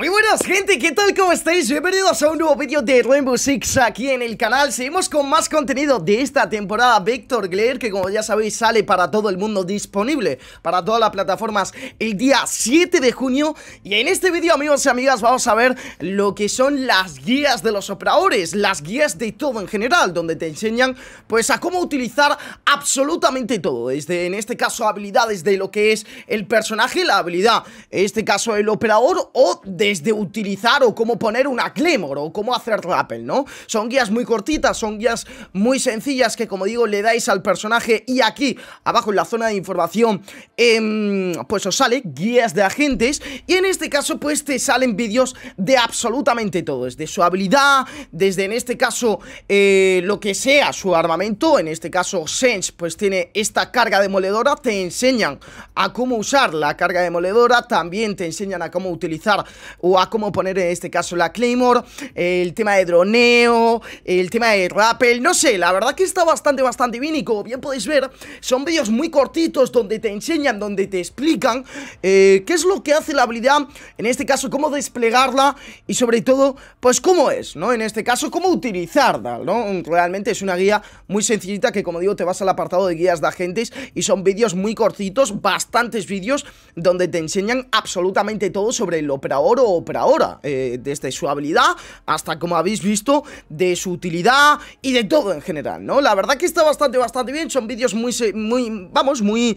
Muy bueno. gente, ¿qué tal? ¿Cómo estáis? Bienvenidos a un nuevo vídeo de Rainbow Six aquí en el canal Seguimos con más contenido de esta temporada Vector Glare Que como ya sabéis sale para todo el mundo disponible Para todas las plataformas el día 7 de junio Y en este vídeo amigos y amigas vamos a ver lo que son las guías de los operadores Las guías de todo en general Donde te enseñan pues a cómo utilizar absolutamente todo Desde en este caso habilidades de lo que es el personaje La habilidad, en este caso el operador o desde un utilizar o cómo poner una Claymore o cómo hacer rappel, ¿no? Son guías muy cortitas, son guías muy sencillas que como digo le dais al personaje y aquí abajo en la zona de información em, pues os sale guías de agentes y en este caso pues te salen vídeos de absolutamente todo, desde su habilidad, desde en este caso eh, lo que sea su armamento, en este caso Sense pues tiene esta carga demoledora, te enseñan a cómo usar la carga demoledora, también te enseñan a cómo utilizar o a cómo poner en este caso la Claymore, el tema de droneo, el tema de rappel, no sé, la verdad que está bastante, bastante bien y como bien podéis ver, son vídeos muy cortitos donde te enseñan, donde te explican eh, qué es lo que hace la habilidad, en este caso cómo desplegarla y sobre todo, pues cómo es, ¿no? En este caso, cómo utilizarla, ¿no? Realmente es una guía muy sencillita que como digo, te vas al apartado de guías de agentes y son vídeos muy cortitos, bastantes vídeos donde te enseñan absolutamente todo sobre el operador o operador ahora, eh, desde su habilidad hasta, como habéis visto, de su utilidad y de todo en general, ¿no? La verdad que está bastante, bastante bien, son vídeos muy, muy, vamos, muy,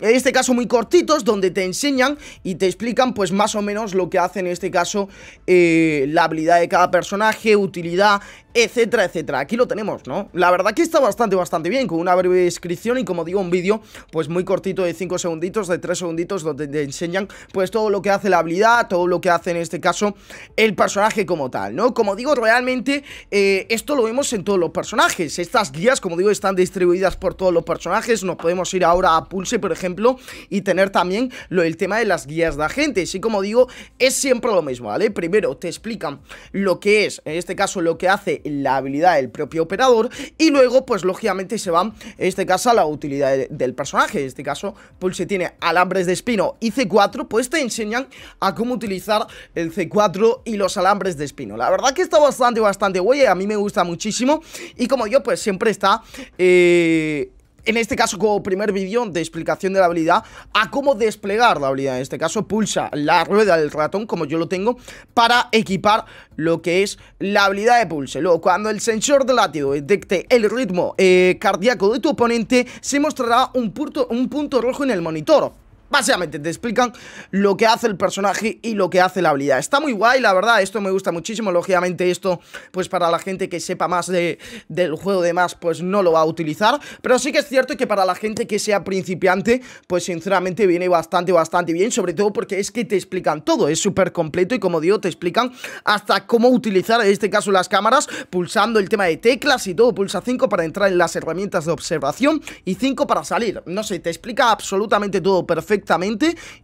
en este caso muy cortitos, donde te enseñan y te explican pues más o menos lo que hace en este caso eh, la habilidad de cada personaje, utilidad, etcétera, etcétera. Aquí lo tenemos, ¿no? La verdad que está bastante, bastante bien, con una breve descripción y como digo, un vídeo pues muy cortito de 5 segunditos, de 3 segunditos, donde te enseñan pues todo lo que hace la habilidad, todo lo que hace en este caso el personaje como tal, ¿no? Como digo, realmente eh, esto lo vemos en todos los personajes. Estas guías, como digo, están distribuidas por todos los personajes. Nos podemos ir ahora a Pulse, por ejemplo, y tener también lo, el tema de las guías de agentes. Y como digo, es siempre lo mismo, ¿vale? Primero te explican lo que es, en este caso lo que hace la habilidad del propio operador y luego pues lógicamente se van en este caso a la utilidad del personaje, en este caso pues si tiene alambres de espino y C4 pues te enseñan a cómo utilizar el C4 y los alambres de espino, la verdad que está bastante bastante guay, a mí me gusta muchísimo y como yo pues siempre está eh, en este caso como primer vídeo de explicación de la habilidad a cómo desplegar la habilidad. En este caso pulsa la rueda del ratón como yo lo tengo para equipar lo que es la habilidad de pulse. Luego cuando el sensor de látigo detecte el ritmo eh, cardíaco de tu oponente se mostrará un punto, un punto rojo en el monitor. Básicamente te explican lo que hace el personaje y lo que hace la habilidad. Está muy guay, la verdad, esto me gusta muchísimo. Lógicamente esto, pues para la gente que sepa más del juego de más, pues no lo va a utilizar. Pero sí que es cierto que para la gente que sea principiante, pues sinceramente viene bastante, bastante bien. Sobre todo porque es que te explican todo, es súper completo y como digo, te explican hasta cómo utilizar, en este caso las cámaras, pulsando el tema de teclas y todo. Pulsa 5 para entrar en las herramientas de observación y 5 para salir. No sé, te explica absolutamente todo perfecto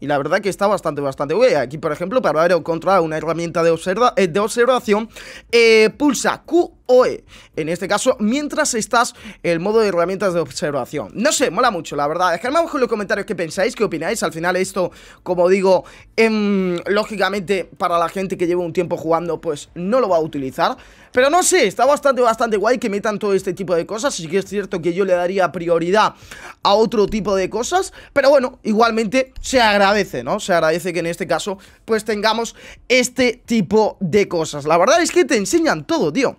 y la verdad que está bastante, bastante güey Aquí, por ejemplo, para controlar una herramienta de, eh, observación, eh, pulsa Q e, en este caso, mientras estás en el modo de herramientas de observación. No sé, mola mucho, la verdad. Dejadme abajo en los comentarios qué pensáis, qué opináis. Al final esto, como digo, em, lógicamente para la gente que lleva un tiempo jugando, pues no lo va a utilizar. Pero no sé, está bastante, bastante guay que metan todo este tipo de cosas. Sí que es cierto que yo le daría prioridad a otro tipo de cosas. Pero bueno, igualmente se agradece, ¿no? Se agradece que en este caso pues tengamos este tipo de cosas. La verdad es que te enseñan todo, tío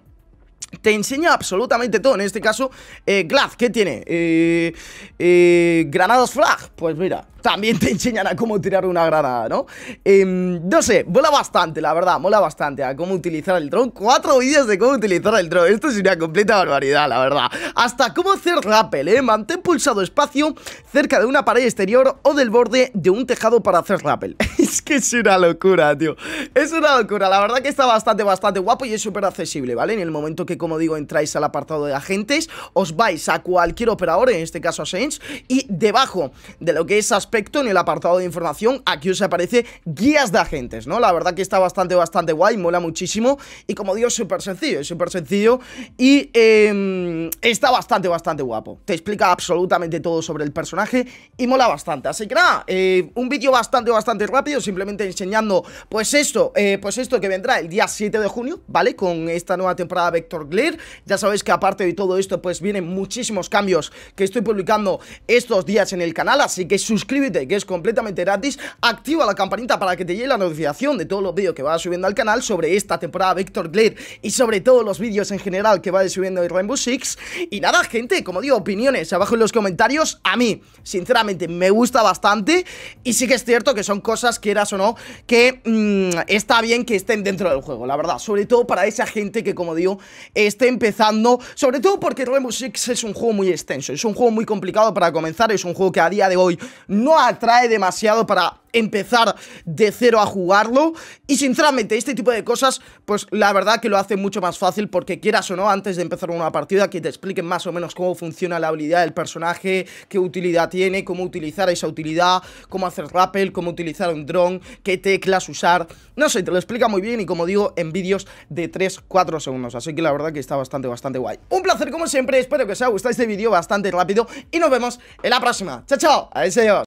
te enseña absolutamente todo. En este caso, eh, Glad, ¿qué tiene? Eh, eh, granados Flag. Pues mira, también te enseñan a cómo tirar una granada, ¿no? Em, no sé, mola bastante, la verdad, mola bastante a cómo utilizar el dron. Cuatro vídeos de cómo utilizar el dron. Esto es una completa barbaridad, la verdad. Hasta cómo hacer rappel, ¿eh? Mantén pulsado espacio cerca de una pared exterior o del borde de un tejado para hacer rappel. es que es una locura, tío. Es una locura. La verdad que está bastante, bastante guapo y es súper accesible, ¿vale? En el momento que, como digo, entráis al apartado de agentes, os vais a cualquier operador, en este caso a Saints y debajo de lo que es aspecto en el apartado de información, aquí os aparece guías de agentes, ¿no? La verdad que está bastante, bastante guay, mola muchísimo y como digo, súper sencillo, súper sencillo y em, está bastante, bastante guapo. Te explica absolutamente todo sobre el personaje y mola bastante. Así que nada, eh, un vídeo bastante, bastante rápido, simplemente enseñando pues esto, eh, pues esto que vendrá el día 7 de junio, ¿vale? Con esta nueva temporada Vector Glare. Ya sabéis que aparte de todo esto, pues vienen muchísimos cambios que estoy publicando estos días en el canal, así que suscríbete suscríbete que es completamente gratis, activa la campanita para que te llegue la notificación de todos los vídeos que vaya subiendo al canal sobre esta temporada Vector Glare y sobre todos los vídeos en general que va subiendo de Rainbow Six. Y nada, gente, como digo, opiniones abajo en los comentarios. A mí, sinceramente, me gusta bastante y sí que es cierto que son cosas, que quieras o no, que mm, está bien que estén dentro del juego, la verdad. Sobre todo para esa gente que, como digo, está empezando, sobre todo porque Rainbow Six es un juego muy extenso, es un juego muy complicado para comenzar, es un juego que a día de hoy no no atrae demasiado para empezar de cero a jugarlo. Y sinceramente, este tipo de cosas, pues la verdad que lo hace mucho más fácil porque quieras o no, antes de empezar una partida, que te expliquen más o menos cómo funciona la habilidad del personaje, qué utilidad tiene, cómo utilizar esa utilidad, cómo hacer rappel, cómo utilizar un dron, qué teclas usar. No sé, te lo explica muy bien y como digo, en vídeos de 3-4 segundos. Así que la verdad que está bastante, bastante guay. Un placer como siempre, espero que os haya gustado este vídeo bastante rápido y nos vemos en la próxima. ¡Chao, chao! ¡Adiós!